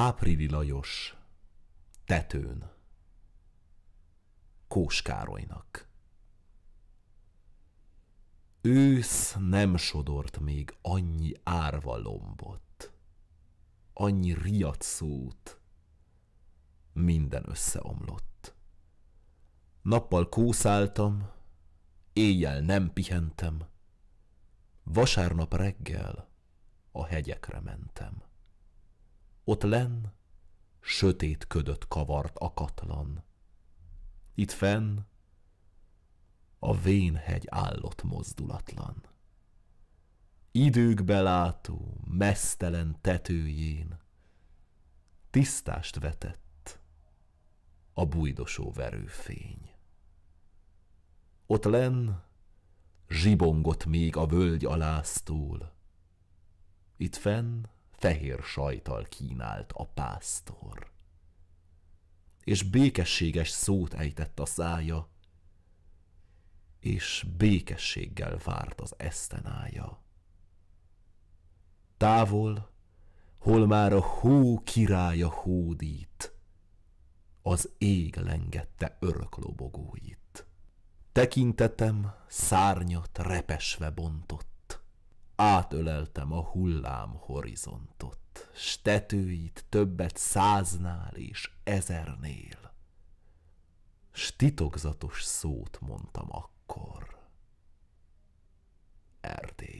Áprili Lajos tetőn Kóskárolynak. Ősz nem sodort még annyi árvalombot, annyi riadszót, minden összeomlott. Nappal kószáltam, éjjel nem pihentem, vasárnap reggel a hegyekre mentem. Ott len, sötét ködöt kavart akatlan. Itt fenn, a vénhegy állott mozdulatlan. Időkbe látó, mesztelen tetőjén tisztást vetett a bujdosó verőfény. Ott len zsibongott még a völgy alásztól, itt fenn fehér sajtal kínált a pásztor. És békességes szót ejtett a szája, és békességgel várt az esztenája. Távol, hol már a hó királya hódít, az ég lengette örök lobogóit. Tekintetem szárnyat repesve bontott, átöleltem a hullám horizontot, s tetőit többet száznál és ezernél. S titokzatos szót mondtam akkor. Erdély.